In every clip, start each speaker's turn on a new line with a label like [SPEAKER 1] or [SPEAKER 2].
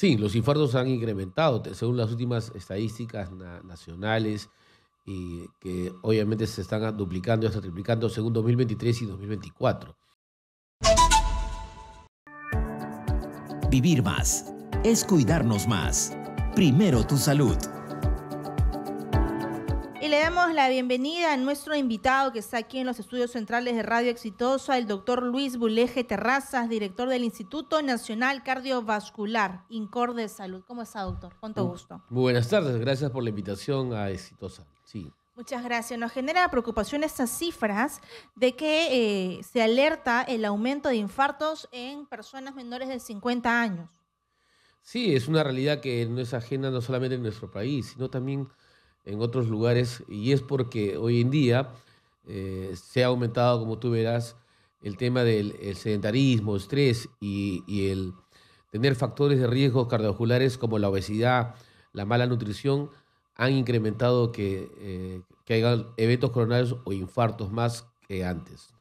[SPEAKER 1] Sí, los infartos han incrementado, según las últimas estadísticas nacionales, y que obviamente se están duplicando y hasta triplicando según 2023 y 2024. Vivir más es cuidarnos más. Primero tu salud
[SPEAKER 2] la bienvenida a nuestro invitado que está aquí en los estudios centrales de Radio Exitosa, el doctor Luis Buleje Terrazas, director del Instituto Nacional Cardiovascular, INCOR de Salud. ¿Cómo está, doctor? Con todo gusto.
[SPEAKER 1] buenas tardes, gracias por la invitación a Exitosa. Sí.
[SPEAKER 2] Muchas gracias. Nos genera preocupación estas cifras de que eh, se alerta el aumento de infartos en personas menores de 50 años.
[SPEAKER 1] Sí, es una realidad que no es ajena no solamente en nuestro país, sino también en otros lugares y es porque hoy en día eh, se ha aumentado, como tú verás, el tema del el sedentarismo, estrés y, el tener factores de riesgo cardiovasculares como la obesidad, la mala nutrición, han incrementado que, eh, que haya eventos coronarios o infartos más que antes.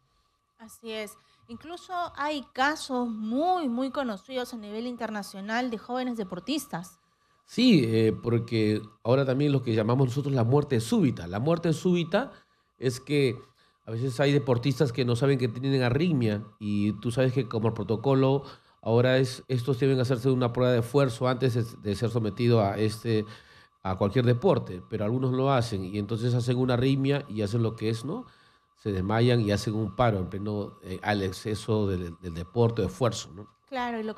[SPEAKER 2] Así es. Incluso hay casos muy, muy conocidos a nivel internacional de jóvenes deportistas
[SPEAKER 1] Sí, eh, porque ahora también lo que llamamos nosotros la muerte súbita. La muerte súbita es que a veces hay deportistas que no saben que tienen arritmia y tú sabes que como el protocolo ahora es estos deben hacerse una prueba de esfuerzo antes de ser sometido a este a cualquier deporte, pero algunos lo hacen y entonces hacen una arritmia y hacen lo que es, ¿no? Se desmayan y hacen un paro eh, al exceso del, del deporte de esfuerzo, ¿no?
[SPEAKER 2] Claro, y lo,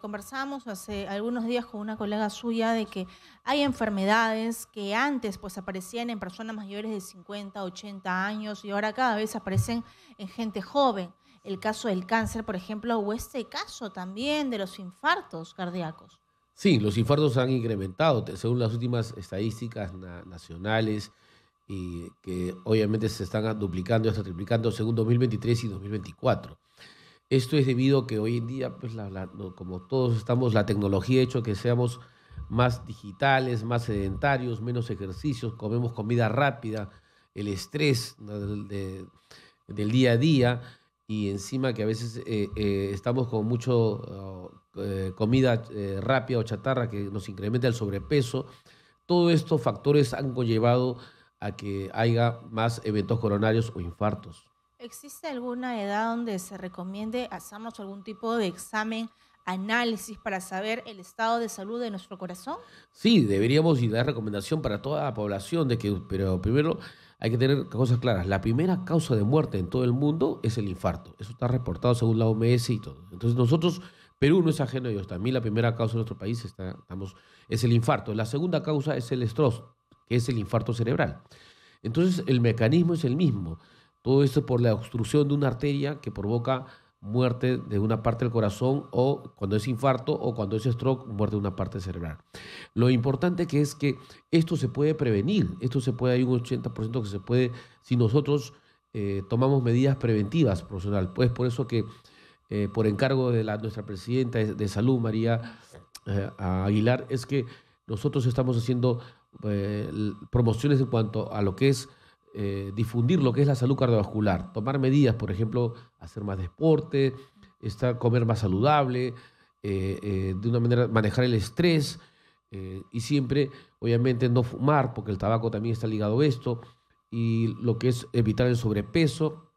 [SPEAKER 2] conversamos hace algunos días con una colega suya de que hay enfermedades que antes pues aparecían en personas mayores de 50, 80 años y ahora cada vez aparecen en gente joven. El caso del cáncer, por ejemplo, o este caso también de los infartos cardíacos.
[SPEAKER 1] Sí, los infartos han incrementado, según las últimas estadísticas nacionales, y que obviamente se están duplicando y hasta triplicando según 2023 y 2024. Esto es debido a que hoy en día, pues, como todos estamos, la tecnología ha hecho que seamos más digitales, más sedentarios, menos ejercicios, comemos comida rápida, el estrés del, día a día y encima que a veces eh, eh, estamos con mucho oh, eh, comida rápida o chatarra que nos incrementa el sobrepeso. Todos estos factores han conllevado a que haya más eventos coronarios o infartos.
[SPEAKER 2] ¿Existe alguna edad donde se recomiende hacernos algún tipo de examen, análisis para saber el estado de salud de nuestro corazón?
[SPEAKER 1] Sí, deberíamos y dar recomendación para toda la población de que, pero primero hay que tener cosas claras. La primera causa de muerte en todo el mundo es el infarto. Eso está reportado según la OMS y todo. Entonces nosotros Perú no es ajeno a ellos. También la primera causa en nuestro país está, estamos, es el infarto. La segunda causa es el estrés, que es el infarto cerebral. Entonces el mecanismo es el mismo. Todo esto por la obstrucción de una arteria que provoca muerte de una parte del corazón o cuando es infarto o cuando es stroke, muerte de una parte cerebral. Lo importante que es que esto se puede prevenir, esto se puede, hay un 80% que se puede, si nosotros eh, tomamos medidas preventivas, profesional. Pues por eso que eh, por encargo de la, nuestra presidenta de, salud, María eh, Aguilar, es que nosotros estamos haciendo promociones en cuanto a lo que es eh, difundir lo que es la salud cardiovascular, tomar medidas, por ejemplo, hacer más deporte, estar, comer más saludable, eh, eh, de una manera manejar el estrés y siempre, obviamente, no fumar, porque el tabaco también está ligado a esto, y lo que es evitar el sobrepeso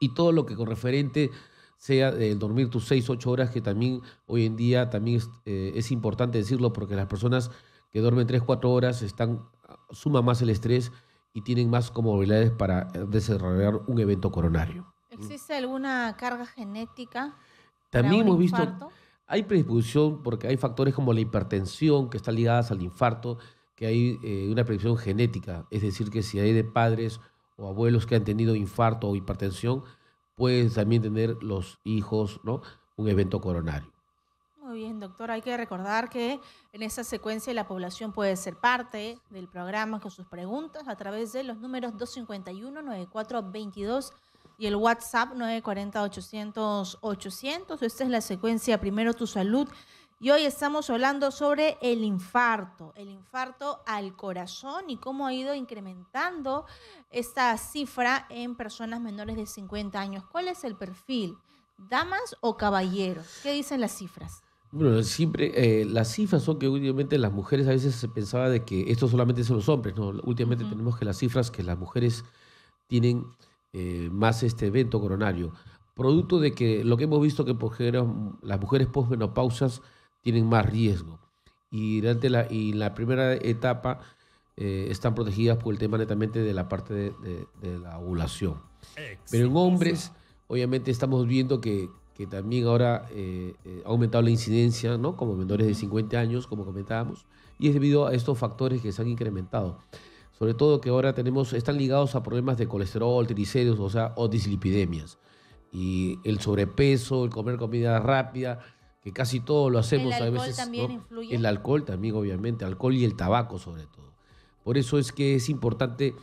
[SPEAKER 1] y todo lo que con referente sea el dormir tus 6, 8 horas, que también hoy en día también es, importante decirlo, porque las personas que duermen 3, 4 horas están, suman más el estrés y tienen más comorbilidades para eh, desarrollar un evento coronario.
[SPEAKER 2] ¿Existe alguna carga genética? También hemos visto,
[SPEAKER 1] hay predisposición porque hay factores como la hipertensión que están ligadas al infarto, que hay eh, una predisposición genética, es decir, que si hay de padres o abuelos que han tenido infarto o hipertensión, pueden también tener los hijos ¿no? un evento coronario
[SPEAKER 2] bien, doctor. Hay que recordar que en esa secuencia la población puede ser parte del programa con sus preguntas a través de los números 251-9422 y el WhatsApp 940-800-800. Esta es la secuencia Primero tu Salud. Y hoy estamos hablando sobre el infarto, el infarto al corazón y cómo ha ido incrementando esta cifra en personas menores de 50 años. ¿Cuál es el perfil? ¿Damas o caballeros? ¿Qué dicen las cifras?
[SPEAKER 1] Bueno, siempre eh, las cifras son que últimamente las mujeres a veces se pensaba de que esto solamente son los hombres, ¿no? Últimamente tenemos que las cifras que las mujeres tienen eh, más este evento coronario. Producto de que lo que hemos visto que por las mujeres postmenopausas tienen más riesgo. Y durante la, y la primera etapa eh, están protegidas por el tema netamente de la parte de la ovulación. Pero en hombres, obviamente estamos viendo que que también ahora eh, eh, ha aumentado la incidencia, ¿no? Como menores de 50 años, como comentábamos, y es debido a estos factores que se han incrementado. Sobre todo que ahora tenemos, están ligados a problemas de colesterol, triglicéridos, o sea, o dislipidemias. Y el sobrepeso, el comer comida rápida, que casi todo lo hacemos a veces. El alcohol también influye. El alcohol también, obviamente, alcohol y el tabaco sobre todo. Por eso es que es importante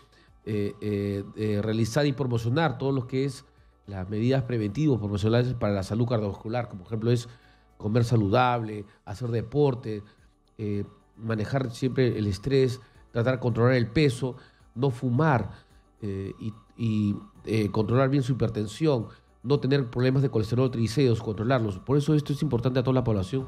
[SPEAKER 1] eh, realizar y promocionar todo lo que es las medidas preventivas promocionales para la salud cardiovascular, como por ejemplo es comer saludable, hacer deporte, eh, manejar siempre el estrés, tratar de controlar el peso, no fumar eh, y, eh, controlar bien su hipertensión, no tener problemas de colesterol, triceos, controlarlos. Por eso esto es importante a toda la población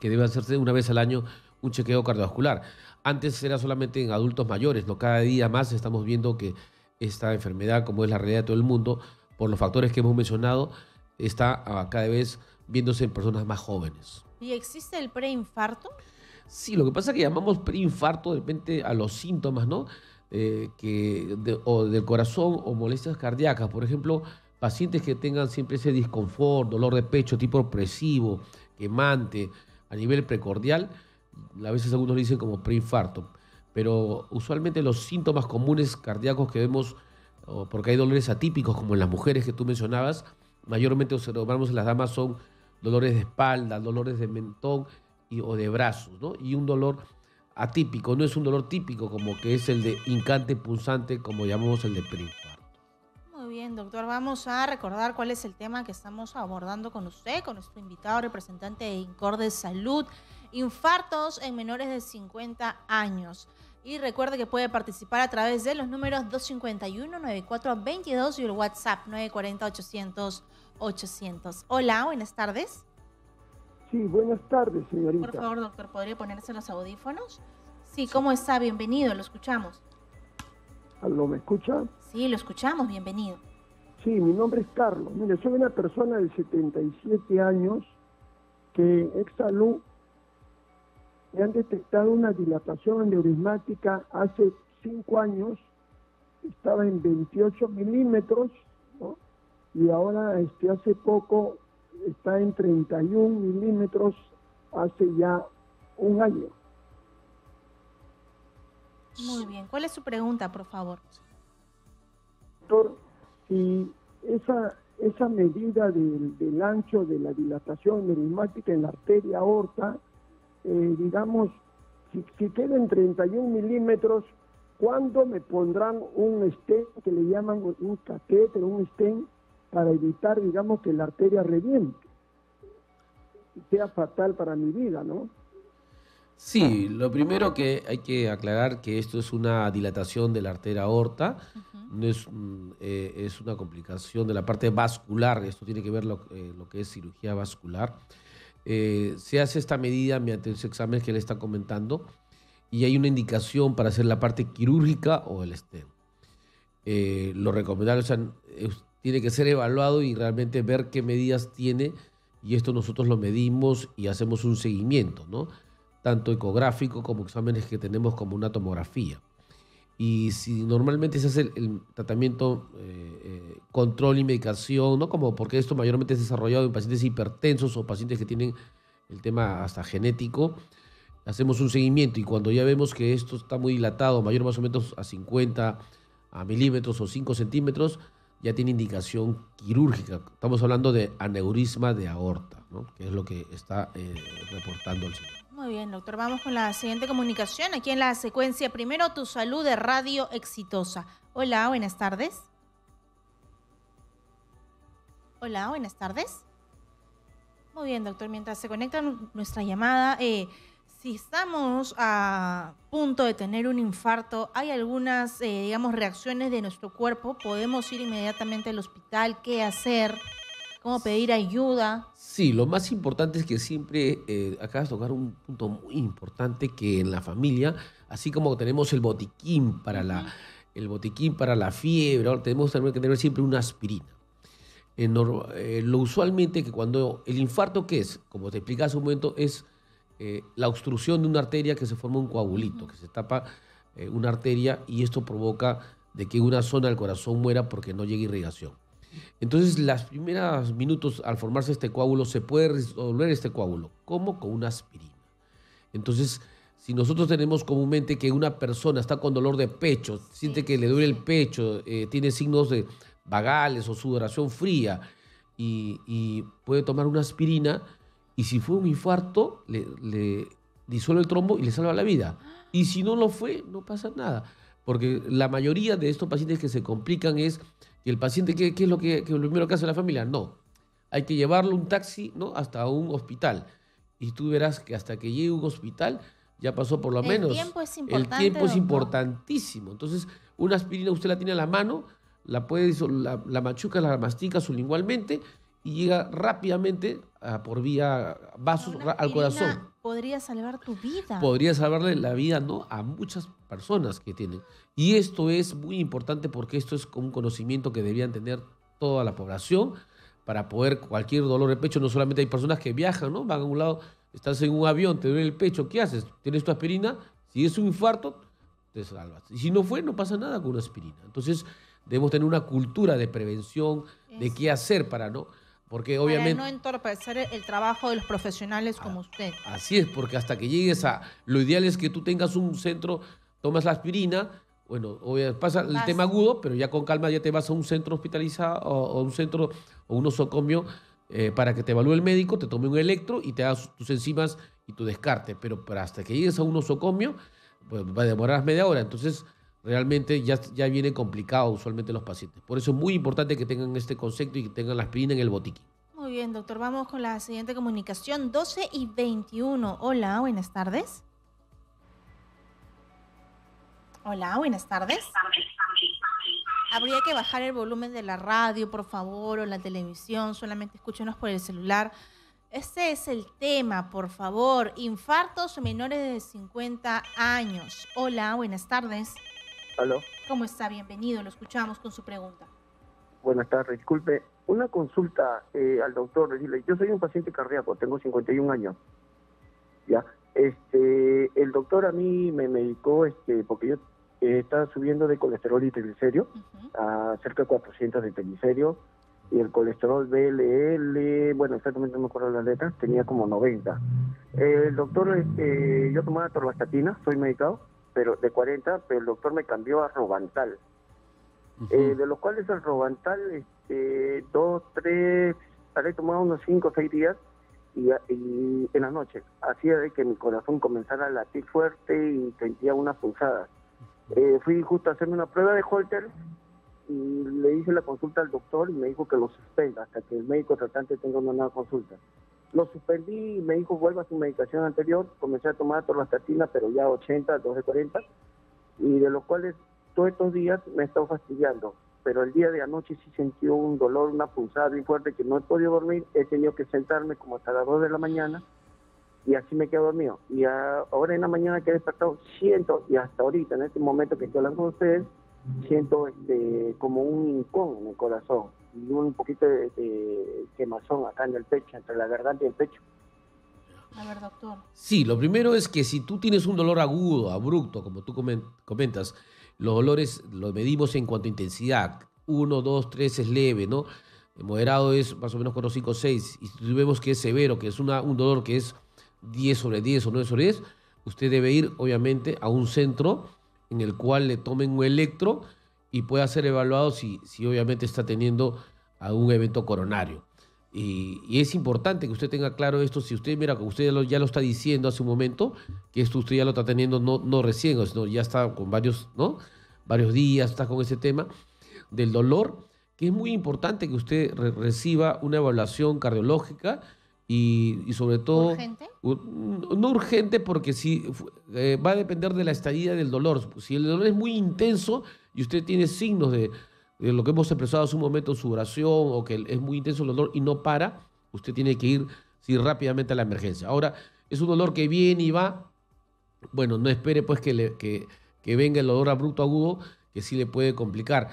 [SPEAKER 1] que debe hacerse una vez al año un chequeo cardiovascular. Antes era solamente en adultos mayores, ¿no? Cada día más estamos viendo que esta enfermedad, como es la realidad de todo el mundo, por los factores que hemos mencionado, está ah, cada vez viéndose en personas más jóvenes.
[SPEAKER 2] ¿Y existe el preinfarto? Sí, lo que
[SPEAKER 1] pasa es que llamamos preinfarto de repente a los síntomas, ¿no? Eh, que o del corazón o molestias cardíacas. Por ejemplo, pacientes que tengan siempre ese disconfort, dolor de pecho tipo opresivo, quemante, a nivel precordial, a veces algunos lo dicen como preinfarto. Pero usualmente los síntomas comunes cardíacos que vemos o porque hay dolores atípicos como en las mujeres que tú mencionabas, mayormente observamos en las damas son dolores de espalda, dolores de mentón y, o de brazos, ¿no? Y un dolor atípico, no es un dolor típico como que es el de hincante pulsante, como llamamos el de preinfarto.
[SPEAKER 2] Muy bien, doctor, vamos a recordar cuál es el tema que estamos abordando con usted, con nuestro invitado representante de INCOR de Salud, infartos en menores de 50 años. Y recuerde que puede participar a través de los números 251-9422 y el WhatsApp 940-800-800. Hola, buenas tardes.
[SPEAKER 3] Sí, buenas tardes, señorita. Por favor,
[SPEAKER 2] doctor, ¿podría ponerse los audífonos? Sí, ¿cómo está? Bienvenido, lo escuchamos.
[SPEAKER 3] ¿Aló, me escucha?
[SPEAKER 2] Sí, lo escuchamos, bienvenido.
[SPEAKER 3] Sí, mi nombre es Carlos. Mire, soy una persona de 77 años que salud, han detectado una dilatación aneurismática hace cinco años, estaba en 28 milímetros, y ahora este, hace poco está en 31 milímetros, hace ya un año.
[SPEAKER 2] Muy bien, ¿cuál es su pregunta, por favor? Doctor,
[SPEAKER 3] si esa, esa medida del, del ancho de la dilatación neurismática en la arteria aorta, eh, digamos, si, si quedan 31 milímetros, ¿cuándo me pondrán un stent que le llaman un catéter, un stent, para evitar, digamos, que la arteria reviente? Sea fatal para mi vida, ¿no?
[SPEAKER 1] Sí, lo primero que hay que aclarar que esto es una dilatación de la arteria aorta, no mm, eh, es, una complicación de la parte vascular, esto tiene que ver lo, eh, lo que es cirugía vascular. Eh, se hace esta medida mediante los examen que le está comentando y hay una indicación para hacer la parte quirúrgica o el estén. Eh, lo recomendable, tiene que ser evaluado y realmente ver qué medidas tiene y esto nosotros lo medimos y hacemos un seguimiento, ¿no? Tanto ecográfico como exámenes que tenemos como una tomografía. Y si normalmente se hace el, tratamiento eh, control y medicación, ¿no? Como porque esto mayormente es desarrollado en pacientes hipertensos o pacientes que tienen el tema hasta genético. Hacemos un seguimiento y cuando ya vemos que esto está muy dilatado, mayor más o menos a 50 a milímetros o 5 centímetros, ya tiene indicación quirúrgica. Estamos hablando de aneurisma de aorta, ¿no? que es lo que está eh,
[SPEAKER 2] reportando el señor. Muy bien, doctor. Vamos con la siguiente comunicación aquí en la secuencia. Primero, tu salud de Radio Exitosa. Hola, buenas tardes. Hola, buenas tardes. Muy bien, doctor. Mientras se conecta nuestra llamada, eh, si estamos a punto de tener un infarto, hay algunas, eh, digamos, reacciones de nuestro cuerpo. Podemos ir inmediatamente al hospital. ¿Qué hacer? ¿Cómo pedir ayuda?
[SPEAKER 1] Sí, lo más importante es que siempre eh, acabas de tocar un punto muy importante que en la familia, así como tenemos el botiquín para la, el botiquín para la fiebre, tenemos que tener siempre una aspirina. Eh, lo usualmente que cuando el infarto que es, como te explica hace un momento, es eh, la obstrucción de una arteria que se forma un coagulito, que se tapa eh, una arteria y esto provoca de que una zona del corazón muera porque no llega irrigación. Entonces, las primeras minutos al formarse este coágulo, se puede resolver este coágulo. como Con una aspirina. Entonces, si nosotros tenemos comúnmente que una persona está con dolor de pecho, siente que le duele el pecho, tiene signos de vagales o sudoración fría y, puede tomar una aspirina y si fue un infarto le, disuelve el trombo y le salva la vida. Y si no lo fue, no pasa nada. Porque la mayoría de estos pacientes que se complican es que el paciente, ¿qué, es lo que, lo primero que hace la familia? No. Hay que llevarlo un taxi ¿no? hasta un hospital. Y tú verás que hasta que llegue un hospital ya pasó por lo menos. El tiempo es importante. El tiempo es importantísimo. Entonces, una aspirina usted la tiene a la mano la, puede, la, machuca, la mastica su sublingualmente y llega rápidamente por vía vasos al corazón.
[SPEAKER 2] Podría salvar tu vida. Podría
[SPEAKER 1] salvarle la vida ¿no? a muchas personas que tienen. Y esto es muy importante porque esto es un conocimiento que debían tener toda la población para poder cualquier dolor de pecho. No solamente hay personas que viajan, ¿no? van a un lado, estás en un avión, te duele el pecho, ¿qué haces? ¿Tienes tu aspirina? Si es un infarto, te salvas. Y si no fue, no pasa nada con una aspirina. Entonces, debemos tener una cultura de prevención, de qué hacer para no. Porque obviamente. no
[SPEAKER 2] entorpecer el trabajo de los profesionales como ah, usted.
[SPEAKER 1] Así es, porque hasta que llegues a. Lo ideal es que tú tengas un centro, tomas la aspirina, bueno, pasa el tema agudo, pero ya con calma ya te vas a un centro hospitalizado o, un centro o un osocomio eh, para que te evalúe el médico, te tome un electro y te hagas tus enzimas y tu descarte. Pero, para hasta que llegues a un osocomio, pues va a demorar media hora. Entonces, realmente ya, ya viene complicado usualmente los pacientes. Por eso es muy importante que tengan este concepto y que tengan la aspirina en el botiquín.
[SPEAKER 2] Muy bien, doctor. Vamos con la siguiente comunicación, 12 y 21. Hola, buenas tardes. Hola, buenas tardes. Habría que bajar el volumen de la radio, por favor, o la televisión, solamente escúchenos por el celular. Este es el tema, por favor. Infartos menores de 50 años. Hola, buenas tardes. ¿Aló? ¿Cómo está? Bienvenido, lo escuchamos con su pregunta.
[SPEAKER 3] Buenas tardes, disculpe. Una consulta eh, al doctor, yo soy un paciente cardíaco, tengo 51 años. Ya, este, el doctor a mí me medicó, este, porque yo eh, estaba subiendo de colesterol y triglicéridos a cerca de 400 de triglicéridos, y el colesterol BLL, bueno, exactamente no me acuerdo las letras, tenía como 90. El doctor, este, yo tomaba torvastatina, soy medicado, pero de 40, pero el doctor me cambió a Robantal. eh, de los cuales el Robantal, este, dos, tres, habré tomado unos cinco o seis días y, en la noche. Hacía de que mi corazón comenzara a latir fuerte y sentía una pulsada. Eh, fui justo a hacerme una prueba de Holter y le hice la consulta al doctor y me dijo que lo suspenda hasta que el médico tratante tenga una nueva consulta. Lo suspendí y me dijo vuelva a su medicación anterior. Comencé a tomar torvastatina, pero ya 80, 40. y de los cuales todos estos días me he estado fastidiando. Pero el día de anoche sí sentí un dolor, una pulsada muy fuerte que no he podido dormir. He tenido que sentarme como hasta las 2 de la mañana y así me quedo dormido. Y ahora en la mañana que he despertado, siento, y hasta ahorita, en este momento que estoy hablando con ustedes, siento este, como un incón en el corazón un poquito de, quemazón acá en el pecho, entre la garganta y el pecho.
[SPEAKER 2] A ver, doctor.
[SPEAKER 1] Sí, lo primero es que si tú tienes un dolor agudo, abrupto, como tú comentas, los dolores los medimos en cuanto a intensidad. Uno, dos, tres es leve, ¿no? El moderado es más o menos 4, 5, 6. Y si vemos que es severo, que es una, un dolor que es 10 sobre 10 o 9 sobre 10, usted debe ir, obviamente, a un centro en el cual le tomen un electro y pueda ser evaluado si, si obviamente está teniendo algún evento coronario. Y, es importante que usted tenga claro esto. Si usted, mira, que usted ya lo, está diciendo hace un momento, que esto usted ya lo está teniendo no, no recién, sino ya está con varios, ¿no? varios días, está con ese tema del dolor, que es muy importante que usted reciba una evaluación cardiológica y, sobre todo... ¿Urgente? no urgente porque si, eh, va a depender de la estadía del dolor. Si el dolor es muy intenso, y usted tiene signos de, lo que hemos expresado hace un momento su oración o que es muy intenso el dolor y no para, usted tiene que ir sí, rápidamente a la emergencia. Ahora, es un dolor que viene y va. Bueno, no espere pues que, venga el dolor abrupto agudo, que sí le puede complicar.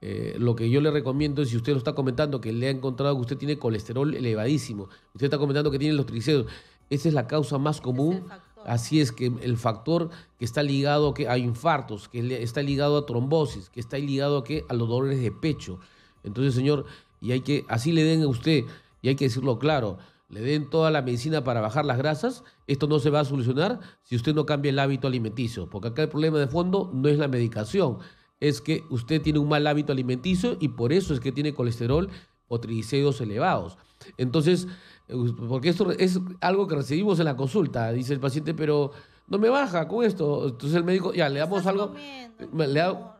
[SPEAKER 1] Eh, lo que yo le recomiendo es, si usted lo está comentando, que le ha encontrado que usted tiene colesterol elevadísimo, usted está comentando que tiene los triglicéridos, esa es la causa más común Así es que el factor que está ligado a, infartos, que está ligado a trombosis, que está ligado a, ¿qué? a los dolores de pecho. Entonces, señor, y hay que, así le den a usted, y hay que decirlo claro, le den toda la medicina para bajar las grasas, esto no se va a solucionar si usted no cambia el hábito alimenticio, porque acá el problema de fondo no es la medicación, es que usted tiene un mal hábito alimenticio y por eso es que tiene colesterol o triglicéridos elevados. Entonces, porque esto es algo que recibimos en la consulta, dice el paciente, pero no me baja con esto. Entonces el médico, ya, le damos algo,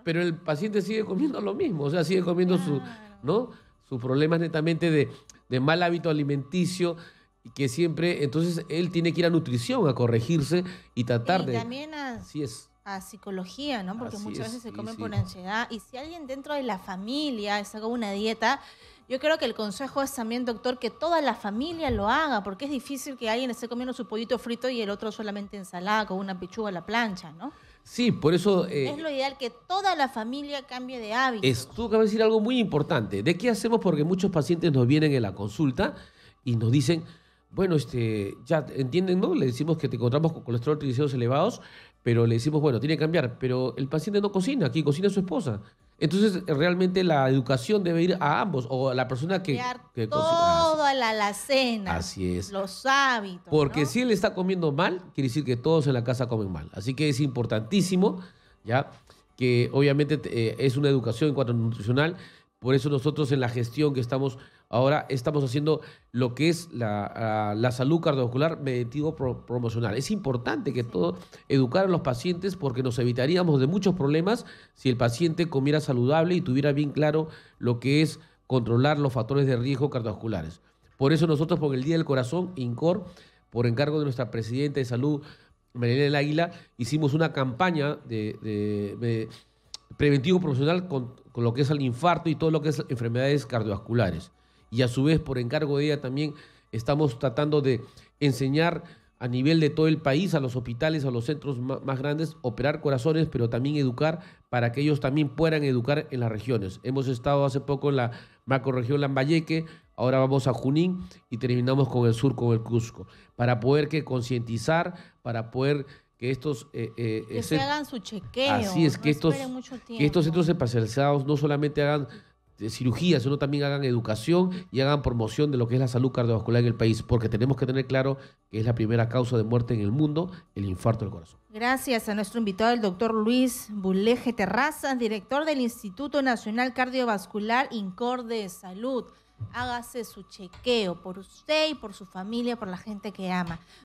[SPEAKER 1] pero el paciente sigue comiendo lo mismo, o sea, sigue comiendo su, ¿no? sus problemas netamente de, de mal hábito alimenticio y que siempre, entonces él tiene que ir a nutrición, a corregirse y tratar y También
[SPEAKER 2] a, es. a psicología, ¿no? Porque muchas veces se comen por ansiedad y si alguien dentro de la familia saca una dieta yo creo que el consejo es también, doctor, que toda la familia lo haga, porque es difícil que alguien esté comiendo su pollito frito y el otro solamente ensalada con una pechuga a la plancha, ¿no?
[SPEAKER 1] Sí, por eso... Eh, es lo
[SPEAKER 2] ideal que toda la familia cambie de hábito.
[SPEAKER 1] tú que de decir algo muy importante. ¿De qué hacemos? Porque muchos pacientes nos vienen en la consulta y nos dicen, bueno, este, ya entienden, ¿no? Le decimos que te encontramos con colesterol triglicéridos elevados, pero le decimos, bueno, tiene que cambiar. Pero el paciente no cocina, aquí cocina su esposa. Entonces, realmente la educación debe ir a ambos, o a la persona que... que toda
[SPEAKER 2] ah, la alacena. Así es. Los hábitos.
[SPEAKER 1] Porque si él está comiendo mal, quiere decir que todos en la casa comen mal. Así que es importantísimo, ¿ya? Que obviamente eh, es una educación en cuanto a nutricional. Por eso nosotros en la gestión que estamos Ahora estamos haciendo lo que es la, salud cardiovascular meditivo promocional. Es importante que todo educar a los pacientes porque nos evitaríamos de muchos problemas si el paciente comiera saludable y tuviera bien claro lo que es controlar los factores de riesgo cardiovasculares. Por eso nosotros por el Día del Corazón, INCOR, por encargo de nuestra presidenta de salud, María del Águila, hicimos una campaña de, preventivo promocional con, lo que es el infarto y todo lo que es enfermedades cardiovasculares y a su vez por encargo de ella también estamos tratando de enseñar a nivel de todo el país, a los hospitales, a los centros más grandes, operar corazones, pero también educar para que ellos también puedan educar en las regiones. Hemos estado hace poco en la macroregión Lambayeque, ahora vamos a Junín y terminamos con el sur, con el Cusco, para poder que concientizar, para poder que estos eh, eh, que se hagan
[SPEAKER 2] su chequeo así es estos que estos centros
[SPEAKER 1] especializados no solamente hagan de cirugía, sino también hagan educación y hagan promoción de lo que es la salud cardiovascular en el país, porque tenemos que tener claro que es la primera causa de muerte en el mundo, el infarto del corazón.
[SPEAKER 2] Gracias a nuestro invitado, el doctor Luis Bulleje Terrazas, director del Instituto Nacional Cardiovascular INCOR de Salud. Hágase su chequeo por usted y por su familia, por la gente que ama.